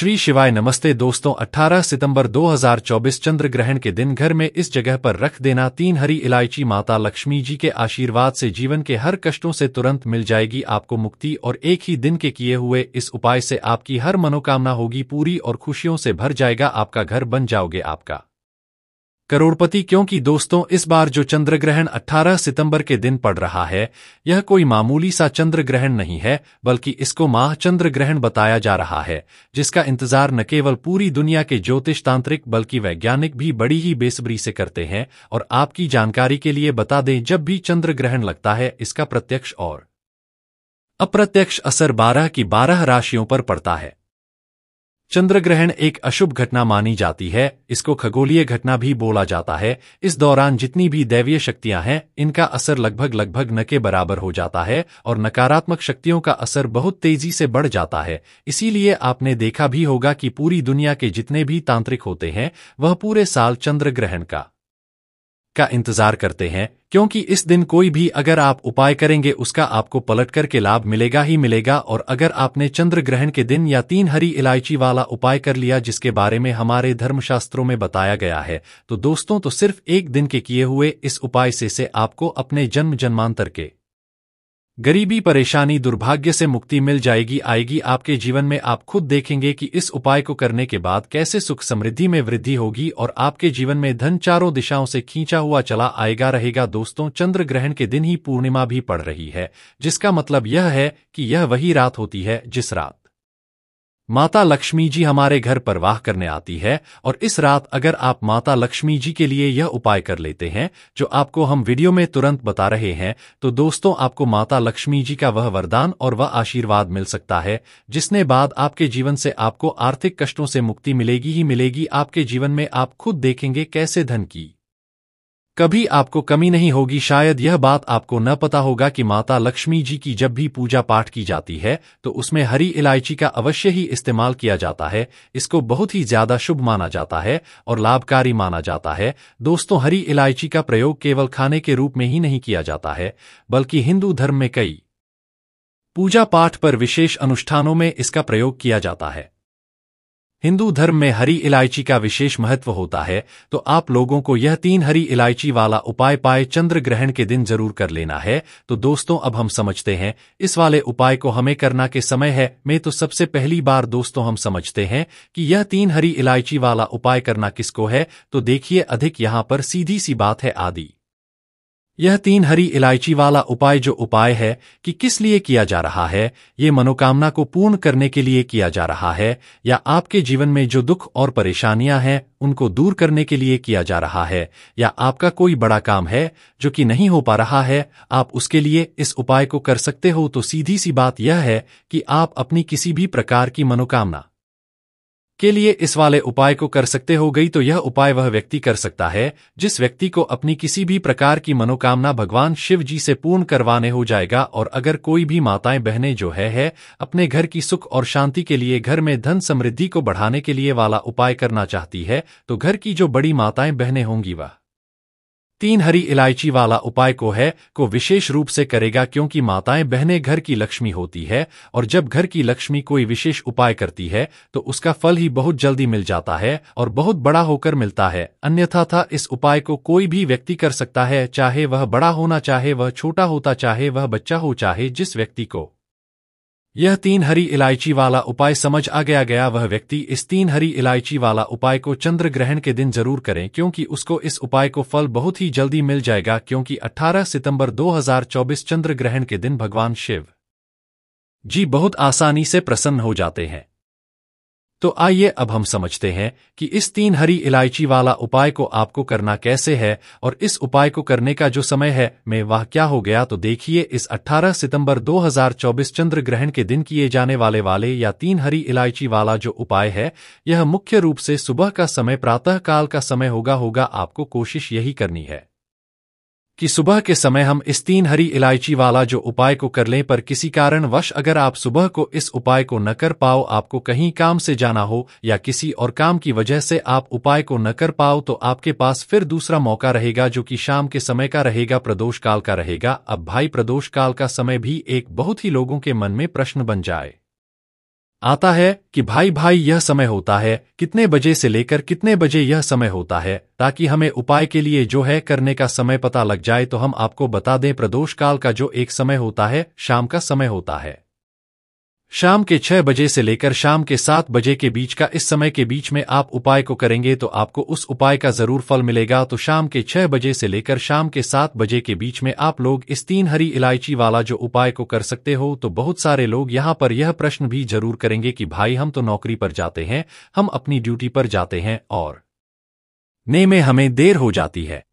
श्री शिवाय नमस्ते दोस्तों 18 सितंबर 2024 चंद्र ग्रहण के दिन घर में इस जगह पर रख देना तीन हरी इलायची माता लक्ष्मी जी के आशीर्वाद से जीवन के हर कष्टों से तुरंत मिल जाएगी आपको मुक्ति और एक ही दिन के किए हुए इस उपाय से आपकी हर मनोकामना होगी पूरी और खुशियों से भर जाएगा आपका घर बन जाओगे आपका करोड़पति क्योंकि दोस्तों इस बार जो चंद्र ग्रहण 18 सितंबर के दिन पड़ रहा है यह कोई मामूली सा चंद्र ग्रहण नहीं है बल्कि इसको माह चंद्र ग्रहण बताया जा रहा है जिसका इंतजार न केवल पूरी दुनिया के ज्योतिष तांत्रिक बल्कि वैज्ञानिक भी बड़ी ही बेसब्री से करते हैं और आपकी जानकारी के लिए बता दें जब भी चंद्र ग्रहण लगता है इसका प्रत्यक्ष और अप्रत्यक्ष असर बारह की बारह राशियों पर पड़ता है चंद्र ग्रहण एक अशुभ घटना मानी जाती है इसको खगोलीय घटना भी बोला जाता है इस दौरान जितनी भी दैवीय शक्तियां हैं इनका असर लगभग लगभग न के बराबर हो जाता है और नकारात्मक शक्तियों का असर बहुत तेजी से बढ़ जाता है इसीलिए आपने देखा भी होगा कि पूरी दुनिया के जितने भी तांत्रिक होते हैं वह पूरे साल चंद्र ग्रहण का का इंतजार करते हैं क्योंकि इस दिन कोई भी अगर आप उपाय करेंगे उसका आपको पलट करके लाभ मिलेगा ही मिलेगा और अगर आपने चंद्र ग्रहण के दिन या तीन हरी इलायची वाला उपाय कर लिया जिसके बारे में हमारे धर्मशास्त्रों में बताया गया है तो दोस्तों तो सिर्फ एक दिन के किए हुए इस उपाय से, से आपको अपने जन्म जन्मांतर के गरीबी परेशानी दुर्भाग्य से मुक्ति मिल जाएगी आएगी आपके जीवन में आप खुद देखेंगे कि इस उपाय को करने के बाद कैसे सुख समृद्धि में वृद्धि होगी और आपके जीवन में धन चारों दिशाओं से खींचा हुआ चला आएगा रहेगा दोस्तों चंद्र ग्रहण के दिन ही पूर्णिमा भी पड़ रही है जिसका मतलब यह है कि यह वही रात होती है जिस रात माता लक्ष्मी जी हमारे घर पर वाह करने आती है और इस रात अगर आप माता लक्ष्मी जी के लिए यह उपाय कर लेते हैं जो आपको हम वीडियो में तुरंत बता रहे हैं तो दोस्तों आपको माता लक्ष्मी जी का वह वरदान और वह आशीर्वाद मिल सकता है जिसने बाद आपके जीवन से आपको आर्थिक कष्टों से मुक्ति मिलेगी ही मिलेगी आपके जीवन में आप खुद देखेंगे कैसे धन की कभी आपको कमी नहीं होगी शायद यह बात आपको न पता होगा कि माता लक्ष्मी जी की जब भी पूजा पाठ की जाती है तो उसमें हरी इलायची का अवश्य ही इस्तेमाल किया जाता है इसको बहुत ही ज्यादा शुभ माना जाता है और लाभकारी माना जाता है दोस्तों हरी इलायची का प्रयोग केवल खाने के रूप में ही नहीं किया जाता है बल्कि हिंदू धर्म में कई पूजा पाठ पर विशेष अनुष्ठानों में इसका प्रयोग किया जाता है हिंदू धर्म में हरी इलायची का विशेष महत्व होता है तो आप लोगों को यह तीन हरी इलायची वाला उपाय पाए चंद्र ग्रहण के दिन जरूर कर लेना है तो दोस्तों अब हम समझते हैं इस वाले उपाय को हमें करना के समय है मैं तो सबसे पहली बार दोस्तों हम समझते हैं कि यह तीन हरी इलायची वाला उपाय करना किसको है तो देखिए अधिक यहाँ पर सीधी सी बात है आदि यह तीन हरी इलायची वाला उपाय जो उपाय है कि किस लिए किया जा रहा है ये मनोकामना को पूर्ण करने के लिए किया जा रहा है या आपके जीवन में जो दुख और परेशानियां हैं उनको दूर करने के लिए किया जा रहा है या आपका कोई बड़ा काम है जो कि नहीं हो पा रहा है आप उसके लिए इस उपाय को कर सकते हो तो सीधी सी बात यह है कि आप अपनी किसी भी प्रकार की मनोकामना के लिए इस वाले उपाय को कर सकते हो गई तो यह उपाय वह व्यक्ति कर सकता है जिस व्यक्ति को अपनी किसी भी प्रकार की मनोकामना भगवान शिव जी से पूर्ण करवाने हो जाएगा और अगर कोई भी माताएं बहनें जो है है अपने घर की सुख और शांति के लिए घर में धन समृद्धि को बढ़ाने के लिए वाला उपाय करना चाहती है तो घर की जो बड़ी माताएं बहने होंगी वह तीन हरी इलायची वाला उपाय को है को विशेष रूप से करेगा क्योंकि माताएं बहने घर की लक्ष्मी होती है और जब घर की लक्ष्मी कोई विशेष उपाय करती है तो उसका फल ही बहुत जल्दी मिल जाता है और बहुत बड़ा होकर मिलता है अन्यथा था इस उपाय को कोई भी व्यक्ति कर सकता है चाहे वह बड़ा होना चाहे वह छोटा होता चाहे वह बच्चा हो चाहे जिस व्यक्ति को यह तीन हरी इलायची वाला उपाय समझ आ गया गया वह व्यक्ति इस तीन हरी इलायची वाला उपाय को चंद्र ग्रहण के दिन जरूर करें क्योंकि उसको इस उपाय को फल बहुत ही जल्दी मिल जाएगा क्योंकि 18 सितंबर 2024 चंद्र ग्रहण के दिन भगवान शिव जी बहुत आसानी से प्रसन्न हो जाते हैं तो आइए अब हम समझते हैं कि इस तीन हरी इलायची वाला उपाय को आपको करना कैसे है और इस उपाय को करने का जो समय है में वह क्या हो गया तो देखिए इस 18 सितंबर 2024 चंद्र ग्रहण के दिन किए जाने वाले वाले या तीन हरी इलायची वाला जो उपाय है यह मुख्य रूप से सुबह का समय प्रातःकाल का समय होगा होगा आपको कोशिश यही करनी है कि सुबह के समय हम इस तीन हरी इलायची वाला जो उपाय को कर लें पर किसी कारणवश अगर आप सुबह को इस उपाय को न कर पाओ आपको कहीं काम से जाना हो या किसी और काम की वजह से आप उपाय को न कर पाओ तो आपके पास फिर दूसरा मौका रहेगा जो कि शाम के समय का रहेगा प्रदोष काल का रहेगा अब भाई प्रदोष काल का समय भी एक बहुत ही लोगों के मन में प्रश्न बन जाए आता है कि भाई भाई यह समय होता है कितने बजे से लेकर कितने बजे यह समय होता है ताकि हमें उपाय के लिए जो है करने का समय पता लग जाए तो हम आपको बता दें प्रदोष काल का जो एक समय होता है शाम का समय होता है शाम के छह बजे से लेकर शाम के सात बजे के बीच का इस समय के बीच में आप उपाय को करेंगे तो आपको उस उपाय का जरूर फल मिलेगा तो शाम के छह बजे से लेकर शाम के सात बजे के बीच में आप लोग इस तीन हरी इलायची वाला जो उपाय को कर सकते हो तो बहुत सारे लोग यहाँ पर यह प्रश्न भी जरूर करेंगे कि भाई हम तो नौकरी पर जाते हैं हम अपनी ड्यूटी पर जाते हैं और ने में हमें देर हो जाती है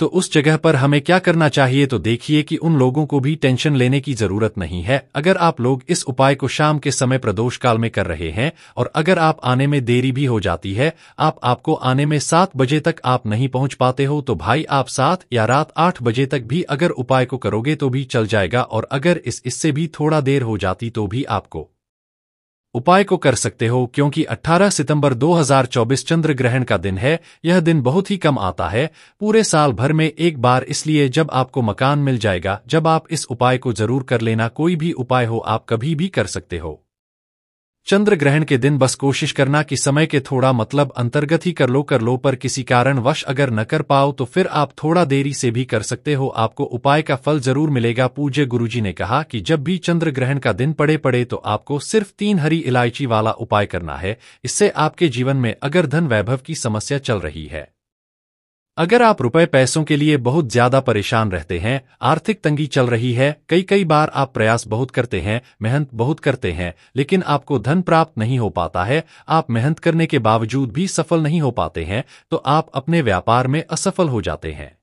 तो उस जगह पर हमें क्या करना चाहिए तो देखिए कि उन लोगों को भी टेंशन लेने की जरूरत नहीं है अगर आप लोग इस उपाय को शाम के समय प्रदोष काल में कर रहे हैं और अगर आप आने में देरी भी हो जाती है आप आपको आने में सात बजे तक आप नहीं पहुंच पाते हो तो भाई आप सात या रात आठ बजे तक भी अगर उपाय को करोगे तो भी चल जाएगा और अगर इस इससे भी थोड़ा देर हो जाती तो भी आपको उपाय को कर सकते हो क्योंकि 18 सितंबर 2024 चंद्र ग्रहण का दिन है यह दिन बहुत ही कम आता है पूरे साल भर में एक बार इसलिए जब आपको मकान मिल जाएगा जब आप इस उपाय को जरूर कर लेना कोई भी उपाय हो आप कभी भी कर सकते हो चंद्र ग्रहण के दिन बस कोशिश करना कि समय के थोड़ा मतलब अंतर्गत ही कर लो कर लो पर किसी कारण वश अगर न कर पाओ तो फिर आप थोड़ा देरी से भी कर सकते हो आपको उपाय का फल जरूर मिलेगा पूज्य गुरुजी ने कहा कि जब भी चंद्र ग्रहण का दिन पड़े पड़े तो आपको सिर्फ तीन हरी इलायची वाला उपाय करना है इससे आपके जीवन में अगर धन वैभव की समस्या चल रही है अगर आप रुपए पैसों के लिए बहुत ज्यादा परेशान रहते हैं आर्थिक तंगी चल रही है कई कई बार आप प्रयास बहुत करते हैं मेहनत बहुत करते हैं लेकिन आपको धन प्राप्त नहीं हो पाता है आप मेहनत करने के बावजूद भी सफल नहीं हो पाते हैं तो आप अपने व्यापार में असफल हो जाते हैं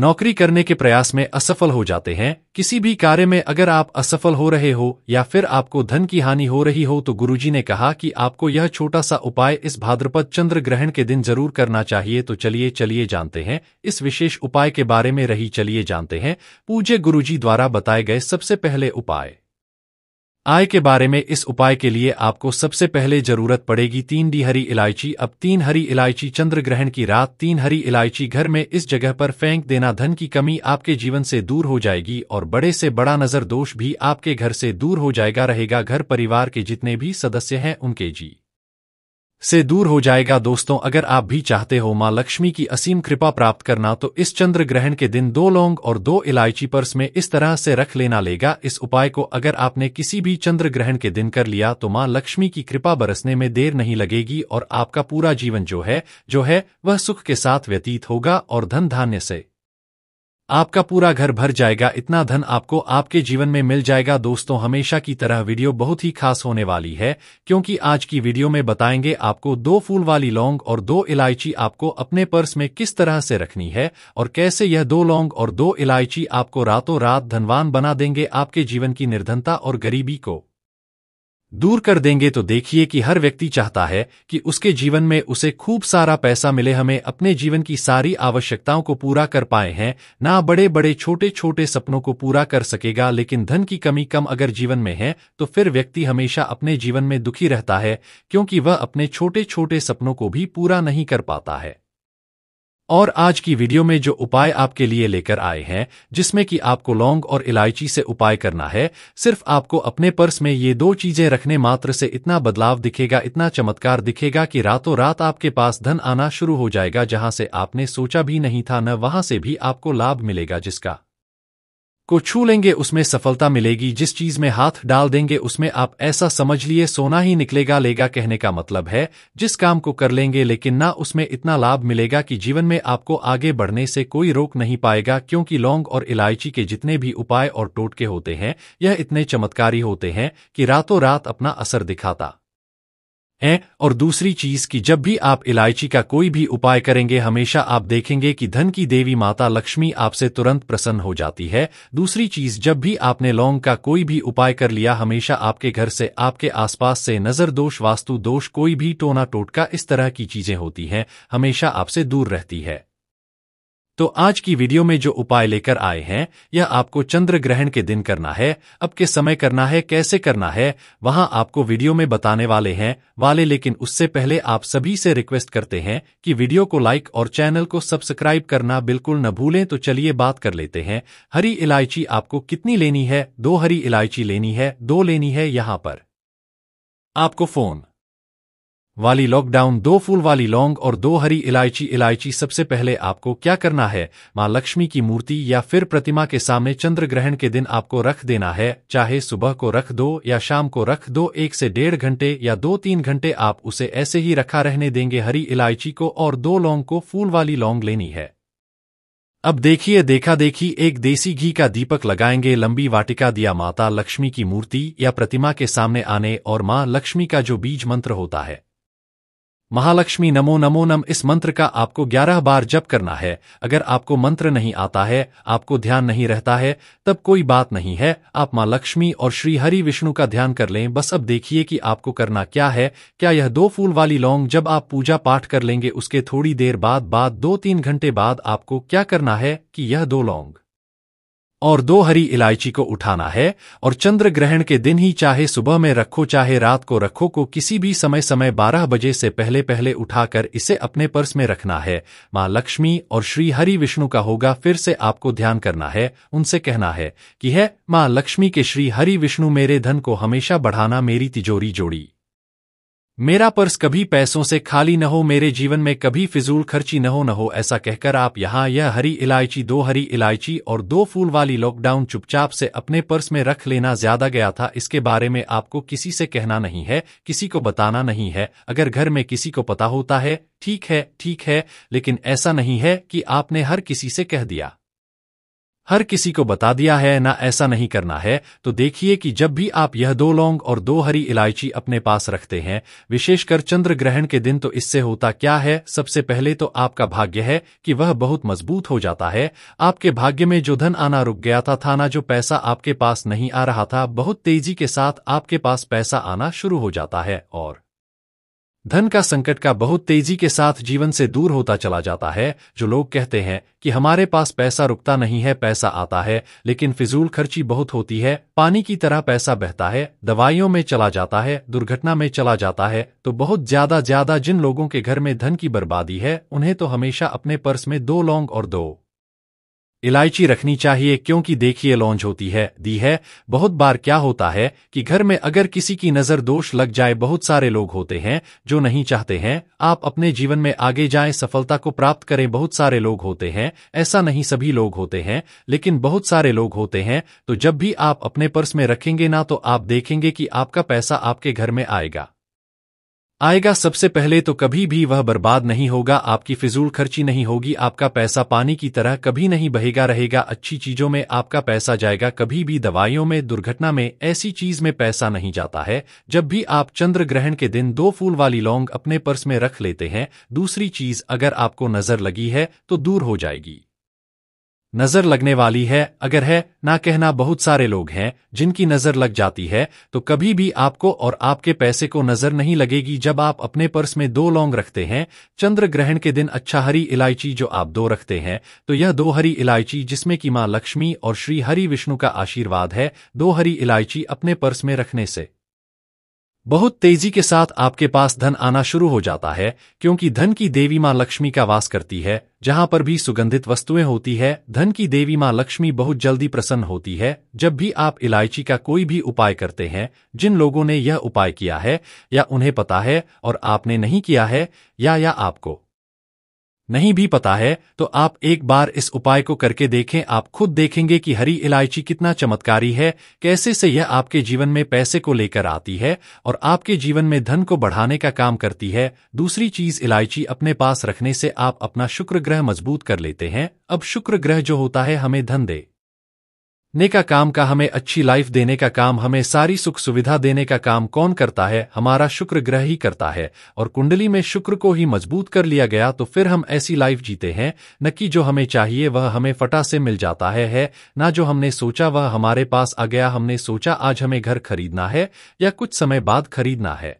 नौकरी करने के प्रयास में असफल हो जाते हैं किसी भी कार्य में अगर आप असफल हो रहे हो या फिर आपको धन की हानि हो रही हो तो गुरुजी ने कहा कि आपको यह छोटा सा उपाय इस भाद्रपद चंद्र ग्रहण के दिन जरूर करना चाहिए तो चलिए चलिए जानते हैं इस विशेष उपाय के बारे में रही चलिए जानते हैं पूज्य गुरु द्वारा बताए गए सबसे पहले उपाय आय के बारे में इस उपाय के लिए आपको सबसे पहले जरूरत पड़ेगी तीन डी हरी इलायची अब तीन हरी इलायची चंद्र ग्रहण की रात तीन हरी इलायची घर में इस जगह पर फेंक देना धन की कमी आपके जीवन से दूर हो जाएगी और बड़े से बड़ा नजर दोष भी आपके घर से दूर हो जाएगा रहेगा घर परिवार के जितने भी सदस्य हैं उनके जी से दूर हो जाएगा दोस्तों अगर आप भी चाहते हो मां लक्ष्मी की असीम कृपा प्राप्त करना तो इस चंद्र ग्रहण के दिन दो लौंग और दो इलायची पर्स में इस तरह से रख लेना लेगा इस उपाय को अगर आपने किसी भी चंद्र ग्रहण के दिन कर लिया तो मां लक्ष्मी की कृपा बरसने में देर नहीं लगेगी और आपका पूरा जीवन जो है जो है वह सुख के साथ व्यतीत होगा और धन धान्य से आपका पूरा घर भर जाएगा इतना धन आपको आपके जीवन में मिल जाएगा दोस्तों हमेशा की तरह वीडियो बहुत ही खास होने वाली है क्योंकि आज की वीडियो में बताएंगे आपको दो फूल वाली लौंग और दो इलायची आपको अपने पर्स में किस तरह से रखनी है और कैसे यह दो लौंग और दो इलायची आपको रातों रात धनवान बना देंगे आपके जीवन की निर्धनता और गरीबी को दूर कर देंगे तो देखिए कि हर व्यक्ति चाहता है कि उसके जीवन में उसे खूब सारा पैसा मिले हमें अपने जीवन की सारी आवश्यकताओं को पूरा कर पाए हैं ना बड़े बड़े छोटे छोटे सपनों को पूरा कर सकेगा लेकिन धन की कमी कम अगर जीवन में है तो फिर व्यक्ति हमेशा अपने जीवन में दुखी रहता है क्योंकि वह अपने छोटे छोटे सपनों को भी पूरा नहीं कर पाता है और आज की वीडियो में जो उपाय आपके लिए लेकर आए हैं जिसमें कि आपको लौंग और इलायची से उपाय करना है सिर्फ आपको अपने पर्स में ये दो चीजें रखने मात्र से इतना बदलाव दिखेगा इतना चमत्कार दिखेगा कि रातों रात आपके पास धन आना शुरू हो जाएगा जहां से आपने सोचा भी नहीं था न वहां से भी आपको लाभ मिलेगा जिसका को छू लेंगे उसमें सफलता मिलेगी जिस चीज में हाथ डाल देंगे उसमें आप ऐसा समझ लिए सोना ही निकलेगा लेगा कहने का मतलब है जिस काम को कर लेंगे लेकिन ना उसमें इतना लाभ मिलेगा कि जीवन में आपको आगे बढ़ने से कोई रोक नहीं पाएगा क्योंकि लौंग और इलायची के जितने भी उपाय और टोटके होते हैं यह इतने चमत्कारी होते हैं कि रातों रात अपना असर दिखाता हैं और दूसरी चीज कि जब भी आप इलायची का कोई भी उपाय करेंगे हमेशा आप देखेंगे कि धन की देवी माता लक्ष्मी आपसे तुरंत प्रसन्न हो जाती है दूसरी चीज जब भी आपने लौंग का कोई भी उपाय कर लिया हमेशा आपके घर से आपके आसपास से नजर दोष वास्तु दोष कोई भी टोना टोटका इस तरह की चीजें होती हैं हमेशा आपसे दूर रहती है तो आज की वीडियो में जो उपाय लेकर आए हैं यह आपको चंद्र ग्रहण के दिन करना है अब के समय करना है कैसे करना है वहां आपको वीडियो में बताने वाले हैं वाले लेकिन उससे पहले आप सभी से रिक्वेस्ट करते हैं कि वीडियो को लाइक और चैनल को सब्सक्राइब करना बिल्कुल न भूलें तो चलिए बात कर लेते हैं हरी इलायची आपको कितनी लेनी है दो हरी इलायची लेनी है दो लेनी है यहाँ पर आपको फोन वाली लॉकडाउन दो फूल वाली लौंग और दो हरी इलायची इलायची सबसे पहले आपको क्या करना है माँ लक्ष्मी की मूर्ति या फिर प्रतिमा के सामने चंद्र ग्रहण के दिन आपको रख देना है चाहे सुबह को रख दो या शाम को रख दो एक से डेढ़ घंटे या दो तीन घंटे आप उसे ऐसे ही रखा रहने देंगे हरी इलायची को और दो लौंग को फूल वाली लौंग लेनी है अब देखिए देखा देखी एक देसी घी का दीपक लगाएंगे लंबी वाटिका दिया माता लक्ष्मी की मूर्ति या प्रतिमा के सामने आने और माँ लक्ष्मी का जो बीज मंत्र होता है महालक्ष्मी नमो नमो नम इस मंत्र का आपको ग्यारह बार जप करना है अगर आपको मंत्र नहीं आता है आपको ध्यान नहीं रहता है तब कोई बात नहीं है आप माँ लक्ष्मी और श्री हरि विष्णु का ध्यान कर लें बस अब देखिए कि आपको करना क्या है क्या यह दो फूल वाली लौंग जब आप पूजा पाठ कर लेंगे उसके थोड़ी देर बाद बाद दो तीन घंटे बाद आपको क्या करना है कि यह दो लौंग और दो हरी इलायची को उठाना है और चंद्र ग्रहण के दिन ही चाहे सुबह में रखो चाहे रात को रखो को किसी भी समय समय 12 बजे से पहले पहले उठाकर इसे अपने पर्स में रखना है माँ लक्ष्मी और श्री हरि विष्णु का होगा फिर से आपको ध्यान करना है उनसे कहना है कि है माँ लक्ष्मी के श्री हरि विष्णु मेरे धन को हमेशा बढ़ाना मेरी तिजोरी जोड़ी मेरा पर्स कभी पैसों से खाली न हो मेरे जीवन में कभी फिजूल खर्ची न हो न हो ऐसा कहकर आप यहाँ यह हरी इलायची दो हरी इलायची और दो फूल वाली लॉकडाउन चुपचाप से अपने पर्स में रख लेना ज्यादा गया था इसके बारे में आपको किसी से कहना नहीं है किसी को बताना नहीं है अगर घर में किसी को पता होता है ठीक है ठीक है लेकिन ऐसा नहीं है कि आपने हर किसी से कह दिया हर किसी को बता दिया है ना ऐसा नहीं करना है तो देखिए कि जब भी आप यह दो लौंग और दो हरी इलायची अपने पास रखते हैं विशेषकर चंद्र ग्रहण के दिन तो इससे होता क्या है सबसे पहले तो आपका भाग्य है कि वह बहुत मजबूत हो जाता है आपके भाग्य में जो धन आना रुक गया था था ना जो पैसा आपके पास नहीं आ रहा था बहुत तेजी के साथ आपके पास पैसा आना शुरू हो जाता है और धन का संकट का बहुत तेजी के साथ जीवन से दूर होता चला जाता है जो लोग कहते हैं कि हमारे पास पैसा रुकता नहीं है पैसा आता है लेकिन फिजूल खर्ची बहुत होती है पानी की तरह पैसा बहता है दवाइयों में चला जाता है दुर्घटना में चला जाता है तो बहुत ज्यादा ज्यादा जिन लोगों के घर में धन की बर्बादी है उन्हें तो हमेशा अपने पर्स में दो लौंग और दो इलायची रखनी चाहिए क्योंकि देखिए लॉन्च होती है दी है बहुत बार क्या होता है कि घर में अगर किसी की नज़र दोष लग जाए बहुत सारे लोग होते हैं जो नहीं चाहते हैं आप अपने जीवन में आगे जाएं सफलता को प्राप्त करें बहुत सारे लोग होते हैं ऐसा नहीं सभी लोग होते हैं लेकिन बहुत सारे लोग होते हैं तो जब भी आप अपने पर्स में रखेंगे ना तो आप देखेंगे कि आपका पैसा आपके घर में आएगा आएगा सबसे पहले तो कभी भी वह बर्बाद नहीं होगा आपकी फिजूल खर्ची नहीं होगी आपका पैसा पानी की तरह कभी नहीं बहेगा रहेगा अच्छी चीजों में आपका पैसा जाएगा कभी भी दवाइयों में दुर्घटना में ऐसी चीज में पैसा नहीं जाता है जब भी आप चंद्र ग्रहण के दिन दो फूल वाली लौंग अपने पर्स में रख लेते हैं दूसरी चीज अगर आपको नजर लगी है तो दूर हो जाएगी नजर लगने वाली है अगर है ना कहना बहुत सारे लोग हैं जिनकी नजर लग जाती है तो कभी भी आपको और आपके पैसे को नजर नहीं लगेगी जब आप अपने पर्स में दो लौंग रखते हैं चंद्र ग्रहण के दिन अच्छा हरी इलायची जो आप दो रखते हैं तो यह दो हरी इलायची जिसमें की माँ लक्ष्मी और श्री हरि विष्णु का आशीर्वाद है दो हरी इलायची अपने पर्स में रखने से बहुत तेजी के साथ आपके पास धन आना शुरू हो जाता है क्योंकि धन की देवी माँ लक्ष्मी का वास करती है जहाँ पर भी सुगंधित वस्तुएं होती है धन की देवी माँ लक्ष्मी बहुत जल्दी प्रसन्न होती है जब भी आप इलायची का कोई भी उपाय करते हैं जिन लोगों ने यह उपाय किया है या उन्हें पता है और आपने नहीं किया है या या आपको नहीं भी पता है तो आप एक बार इस उपाय को करके देखें आप खुद देखेंगे कि हरी इलायची कितना चमत्कारी है कैसे से यह आपके जीवन में पैसे को लेकर आती है और आपके जीवन में धन को बढ़ाने का काम करती है दूसरी चीज इलायची अपने पास रखने से आप अपना शुक्र ग्रह मजबूत कर लेते हैं अब शुक्र ग्रह जो होता है हमें धन दे ने का काम का हमें अच्छी लाइफ देने का काम हमें सारी सुख सुविधा देने का काम कौन करता है हमारा शुक्र ग्रह ही करता है और कुंडली में शुक्र को ही मजबूत कर लिया गया तो फिर हम ऐसी लाइफ जीते हैं न कि जो हमें चाहिए वह हमें फटा से मिल जाता है, है न जो हमने सोचा वह हमारे पास आ गया हमने सोचा आज हमें घर खरीदना है या कुछ समय बाद खरीदना है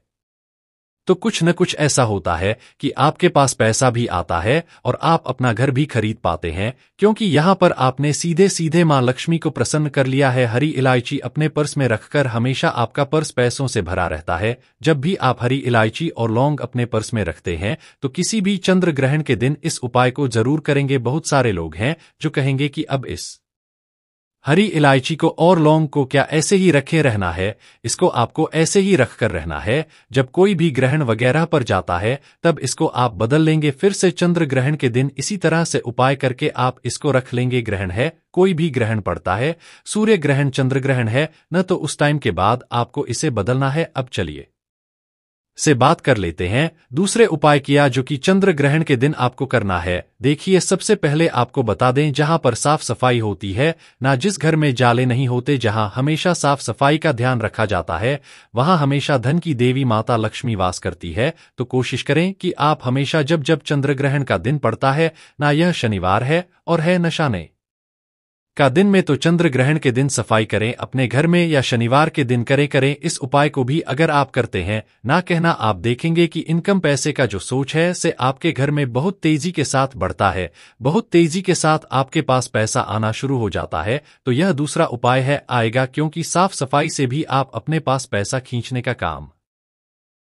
तो कुछ न कुछ ऐसा होता है कि आपके पास पैसा भी आता है और आप अपना घर भी खरीद पाते हैं क्योंकि यहाँ पर आपने सीधे सीधे माँ लक्ष्मी को प्रसन्न कर लिया है हरी इलायची अपने पर्स में रखकर हमेशा आपका पर्स पैसों से भरा रहता है जब भी आप हरी इलायची और लौंग अपने पर्स में रखते हैं तो किसी भी चंद्र ग्रहण के दिन इस उपाय को जरूर करेंगे बहुत सारे लोग हैं जो कहेंगे की अब इस हरी इलायची को और लौंग को क्या ऐसे ही रखे रहना है इसको आपको ऐसे ही रखकर रहना है जब कोई भी ग्रहण वगैरह पर जाता है तब इसको आप बदल लेंगे फिर से चंद्र ग्रहण के दिन इसी तरह से उपाय करके आप इसको रख लेंगे ग्रहण है कोई भी ग्रहण पड़ता है सूर्य ग्रहण चंद्र ग्रहण है न तो उस टाइम के बाद आपको इसे बदलना है अब चलिए से बात कर लेते हैं दूसरे उपाय किया जो कि चंद्र ग्रहण के दिन आपको करना है देखिए सबसे पहले आपको बता दें जहां पर साफ सफाई होती है ना जिस घर में जाले नहीं होते जहां हमेशा साफ सफाई का ध्यान रखा जाता है वहां हमेशा धन की देवी माता लक्ष्मी वास करती है तो कोशिश करें कि आप हमेशा जब जब चंद्र ग्रहण का दिन पड़ता है ना यह शनिवार है और है नशाने का दिन में तो चंद्र ग्रहण के दिन सफाई करें अपने घर में या शनिवार के दिन करें करें इस उपाय को भी अगर आप करते हैं ना कहना आप देखेंगे कि इनकम पैसे का जो सोच है से आपके घर में बहुत तेजी के साथ बढ़ता है बहुत तेजी के साथ आपके पास पैसा आना शुरू हो जाता है तो यह दूसरा उपाय है आएगा क्योंकि साफ सफाई से भी आप अपने पास पैसा खींचने का काम